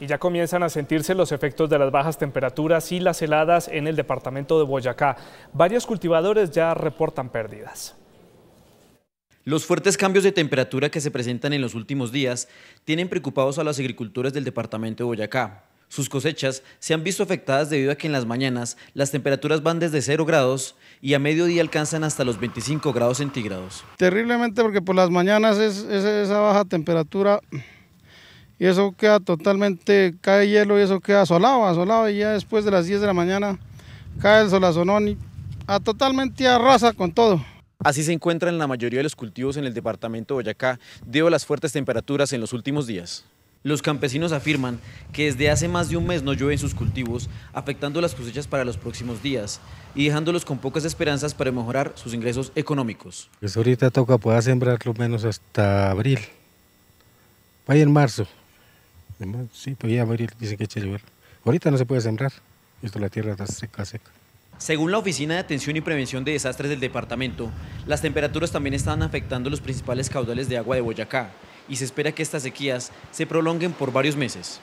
y ya comienzan a sentirse los efectos de las bajas temperaturas y las heladas en el departamento de Boyacá. Varios cultivadores ya reportan pérdidas. Los fuertes cambios de temperatura que se presentan en los últimos días tienen preocupados a los agricultores del departamento de Boyacá. Sus cosechas se han visto afectadas debido a que en las mañanas las temperaturas van desde 0 grados y a mediodía alcanzan hasta los 25 grados centígrados. Terriblemente porque por las mañanas esa baja temperatura y eso queda totalmente, cae hielo y eso queda asolado, asolado y ya después de las 10 de la mañana cae el solazonón y a totalmente arrasa con todo. Así se encuentran la mayoría de los cultivos en el departamento de Boyacá, debido a las fuertes temperaturas en los últimos días. Los campesinos afirman que desde hace más de un mes no llueven sus cultivos, afectando las cosechas para los próximos días y dejándolos con pocas esperanzas para mejorar sus ingresos económicos. Pues ahorita toca poder sembrar lo menos hasta abril, vaya en marzo, Además, sí, todavía va a dice que echa a Ahorita no se puede sembrar, esto la tierra está seca, seca. Según la Oficina de Atención y Prevención de Desastres del departamento, las temperaturas también están afectando los principales caudales de agua de Boyacá y se espera que estas sequías se prolonguen por varios meses.